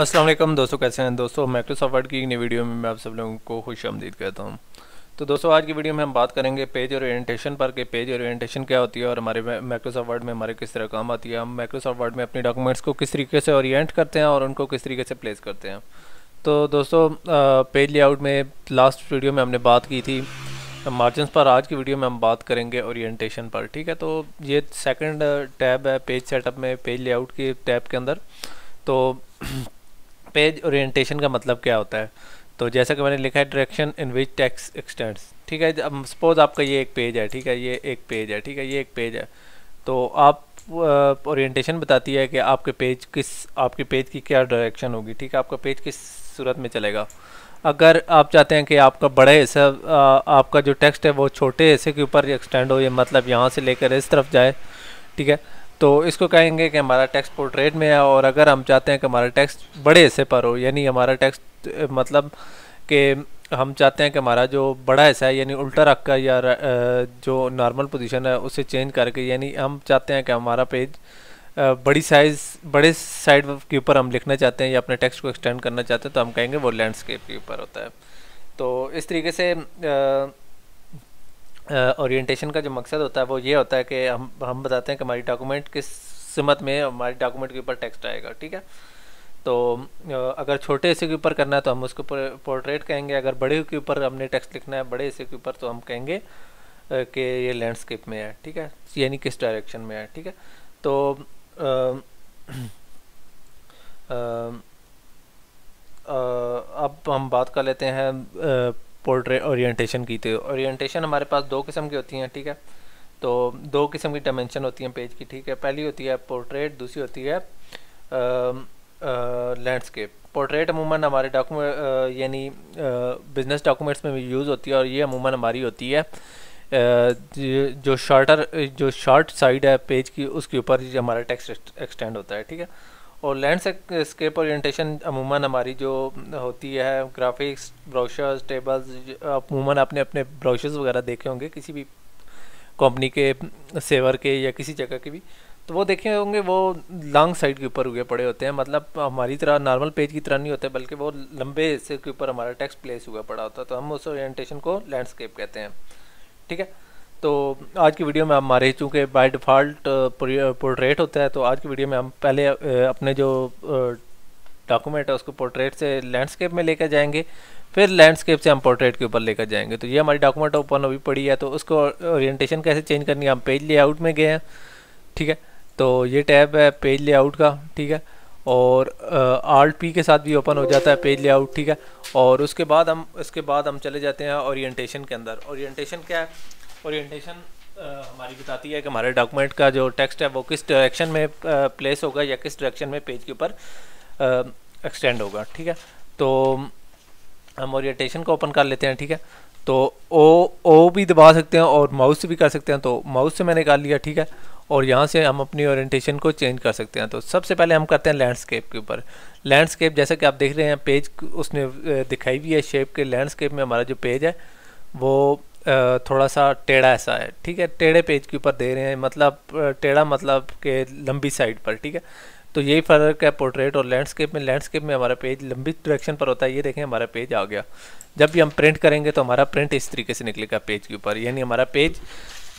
असलम दोस्तों कैसे हैं दोस्तों माइक्रोसॉफ्ट वर्ड की एक नई वीडियो में मैं आप सब लोगों को खुश आमदीद कहता हूं तो दोस्तों आज की वीडियो में हम बात करेंगे पेज ओरिएंटेशन पर कि पेज ओरिएंटेशन क्या होती है और हमारे माइक्रोसॉफ्ट वर्ड में हमारे किस तरह काम आती है हम माइक्रोसॉफ्ट वर्ड में अपने डॉक्यूमेंट्स को किस तरीके से ओरिएंट करते हैं और उनको किस तरीके से प्लेस करते हैं तो दोस्तों पेज लेआउट में लास्ट वीडियो में हमने बात की थी मार्जिनस पर आज की वीडियो में हम बात करेंगे ओरिएंटेशन पर ठीक है तो ये सेकंड टैब है पेज सेटअप में पेज लेआउट के टैब के अंदर तो पेज ओरिएंटेशन का मतलब क्या होता है तो जैसा कि मैंने लिखा है direction in which text extends ठीक है अब सपोज आपका ये एक पेज है ठीक है ये एक पेज है ठीक है ये एक पेज है तो आप ओरिएंटेशन बताती है कि आपके पेज किस आपके पेज की क्या डायरेक्शन होगी ठीक है आपका पेज किस सूरत में चलेगा अगर आप चाहते हैं कि आपका बड़े हिस्सा आपका जो टेक्स्ट है वो छोटे हिस्से के ऊपर एक्सटेंड हो ये मतलब यहाँ से लेकर इस तरफ जाए ठीक है तो इसको कहेंगे कि हमारा टैक्स पोर्ट्रेट में है और अगर हम चाहते हैं कि हमारा टैक्स बड़े हिस्से पर हो यानी हमारा टैक्स मतलब कि हम चाहते हैं कि हमारा जो बड़ा हिस्सा है यानी उल्टा रख कर या जो नॉर्मल पोजीशन है उसे चेंज करके यानी हम चाहते हैं कि हमारा पेज बड़ी साइज़ बड़े साइड के ऊपर हम लिखना चाहते हैं या अपने टेक्स्ट को एक्सटेंड करना चाहते हैं तो हम कहेंगे वो लैंडस्केप के ऊपर होता है तो इस तरीके से आ, ओरिएंटेशन का जो मकसद होता है वो ये होता है कि हम हम बताते हैं कि हमारी डॉक्यूमेंट किस सिमत में हमारी डॉक्यूमेंट के ऊपर टेक्स्ट आएगा ठीक है तो अगर छोटे हिस्से के ऊपर करना है तो हम उसको पोर्ट्रेट कहेंगे अगर बड़े के ऊपर हमने टेक्स्ट लिखना है बड़े हिस्से के ऊपर तो हम कहेंगे कि ये लैंडस्केप में है ठीक है यानी किस डायरेक्शन में है ठीक है तो आ, आ, आ, अब हम बात कर लेते हैं पोर्ट्रेट ओरिएंटेशन की थी ओरिएंटेशन हमारे पास दो किस्म की होती हैं ठीक है तो दो किस्म की डायमेंशन होती हैं पेज की ठीक है पहली होती है पोर्ट्रेट दूसरी होती है लैंडस्केप पोर्ट्रेट अमूमन हमारे डॉक्यूमेंट यानी बिजनेस डॉक्यूमेंट्स में भी यूज़ होती है और ये अमूमन हमारी होती है जो शॉर्टर जो शॉर्ट साइड है पेज की उसके ऊपर हमारा टेक्स्ट एक्सटेंड होता है ठीक है और लैंडस्केप ओरिएंटेशन अमूमन हमारी जो होती है ग्राफिक्स ब्रोशर्स टेबल्स अमूमन आपने अपने ब्रोशर्स वगैरह देखे होंगे किसी भी कंपनी के सेवर के या किसी जगह के भी तो वो देखे होंगे वो लॉन्ग साइड के ऊपर हुए पड़े होते हैं मतलब हमारी तरह नॉर्मल पेज की तरह नहीं होते बल्कि वो लंबे हिस्से के ऊपर हमारा टेक्स्ट प्लेस हुआ पड़ा होता है तो हम उस ओरिएंटेशन को लैंडस्केप कहते हैं ठीक है तो आज की वीडियो में हम हमारे चूँकि बाय डिफ़ॉल्ट पोर्ट्रेट होता है तो आज की वीडियो में हम पहले अपने जो डॉक्यूमेंट है उसको पोर्ट्रेट से लैंडस्केप में लेकर जाएंगे फिर लैंडस्केप से हम पोर्ट्रेट के ऊपर लेकर जाएंगे तो ये हमारी डॉक्यूमेंट ओपन अभी पड़ी है तो उसको ओरिएंटेशन कैसे चेंज करनी है हम पेज लेआउट में गए हैं ठीक है तो ये टैब है पेज लेआउट का ठीक है और आल्ट पी के साथ भी ओपन हो जाता है पेज लेआउट ठीक है और उसके बाद हम उसके बाद हम चले जाते हैं ओरिएंटेशन के अंदर ओरिएंटेशन क्या है ओरिएंटेशन uh, हमारी बताती है कि हमारे डॉक्यूमेंट का जो टेक्स्ट है वो किस डायरेक्शन में प्लेस uh, होगा या किस डायरेक्शन में पेज के ऊपर एक्सटेंड uh, होगा ठीक है तो हम ओरिएंटेशन को ओपन कर लेते हैं ठीक है तो ओ ओ भी दबा सकते हैं और माउस से भी कर सकते हैं तो माउस से मैंने कर लिया ठीक है और यहाँ से हम अपनी ओरिएंटेशन को चेंज कर सकते हैं तो सबसे पहले हम करते हैं लैंडस्केप के ऊपर लैंडस्केप जैसा कि आप देख रहे हैं पेज उसने दिखाई भी है शेप के लैंडस्केप में हमारा जो पेज है वो थोड़ा सा टेढ़ा ऐसा है ठीक है टेढ़े पेज के ऊपर दे रहे हैं मतलब टेढ़ा मतलब के लंबी साइड पर ठीक है तो यही फ़र्क है पोर्ट्रेट और लैंडस्केप में लैंडस्केप में हमारा पेज लंबी डायरेक्शन पर होता है ये देखें हमारा पेज आ गया जब भी हम प्रिंट करेंगे तो हमारा प्रिंट इस तरीके से निकलेगा पेज के ऊपर यानी हमारा पेज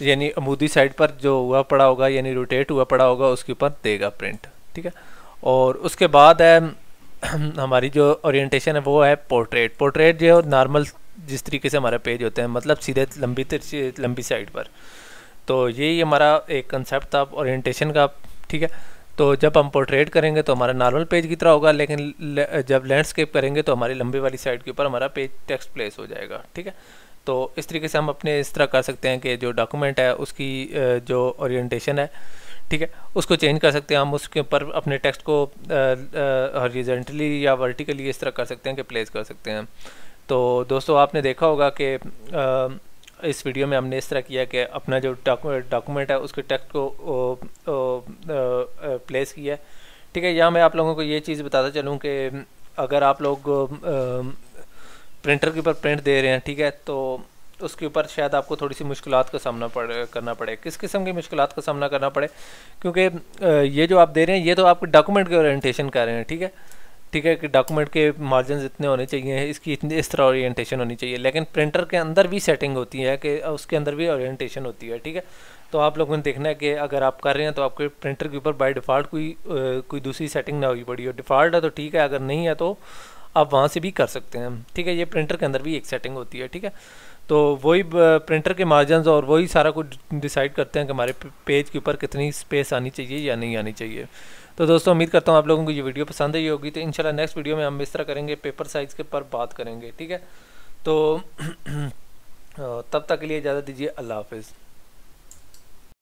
यानी अमूदी साइड पर जो हुआ पड़ा होगा यानी रोटेट हुआ पड़ा होगा उसके ऊपर देगा प्रिंट ठीक है और उसके बाद है हमारी जो ओरिएंटेशन है वो है पोर्ट्रेट पोर्ट्रेट जो नॉर्मल जिस तरीके से हमारा पेज होते हैं मतलब सीधे लंबी लंबी साइड पर तो यही हमारा एक कंसेप्ट था ओरिएंटेशन का ठीक है तो जब हम पोर्ट्रेट करेंगे तो हमारा नॉर्मल पेज की तरह होगा लेकिन ल, जब लैंडस्केप करेंगे तो हमारी लंबी वाली साइड के ऊपर हमारा पेज टेक्स्ट प्लेस हो जाएगा ठीक है तो इस तरीके से हम अपने इस तरह कर सकते हैं कि जो डॉक्यूमेंट है उसकी जो ओरिएंटेशन है ठीक है उसको चेंज कर सकते हैं हम उसके ऊपर अपने टेक्स्ट को हॉरिजेंटली या वर्टिकली इस तरह कर सकते हैं कि प्लेस कर सकते हैं तो दोस्तों आपने देखा होगा कि इस वीडियो में हमने इस तरह किया कि अपना जो डॉक्यूमेंट है उसके टेक्स्ट को ओ, ओ, ओ, प्लेस किया है ठीक है यहाँ मैं आप लोगों को ये चीज़ बताता चलूँ कि अगर आप लोग प्रिंटर के ऊपर प्रिंट दे रहे हैं ठीक है तो उसके ऊपर शायद आपको थोड़ी सी मुश्किल का सामना पड़ करना पड़े किस किस्म की मुश्किल का सामना करना पड़े क्योंकि ये जो आप दे रहे हैं ये तो आप डॉक्यूमेंट के ओरिएंटेशन कर रहे हैं ठीक है ठीक है कि डॉक्यूमेंट के मार्जिन इतने होने चाहिए इसकी इतनी इस तरह ओरिएंटेशन होनी चाहिए लेकिन प्रिंटर के अंदर भी सेटिंग होती है कि उसके अंदर भी ओरिएंटेशन होती है ठीक है तो आप लोगों ने देखना है कि अगर आप कर रहे हैं तो आपके प्रिंटर के ऊपर बाय डिफ़ॉल्ट कोई कोई दूसरी सेटिंग ना हुई पड़ी हो डिफ़ॉल्ट है तो ठीक है अगर नहीं है तो आप वहाँ से भी कर सकते हैं ठीक है ये प्रिंटर के अंदर भी एक सेटिंग होती है ठीक है तो वही प्रिंटर के मार्जन और वही सारा कुछ डिसाइड करते हैं कि हमारे पेज के ऊपर कितनी स्पेस आनी चाहिए या नहीं आनी चाहिए तो दोस्तों उम्मीद करता हूँ आप लोगों को ये वीडियो पसंद ही होगी तो इनशाला नेक्स्ट वीडियो में हम इस तरह करेंगे पेपर साइज़ के पर बात करेंगे ठीक है तो तब तक के लिए इजाज़त दीजिए अल्लाह हाफिज़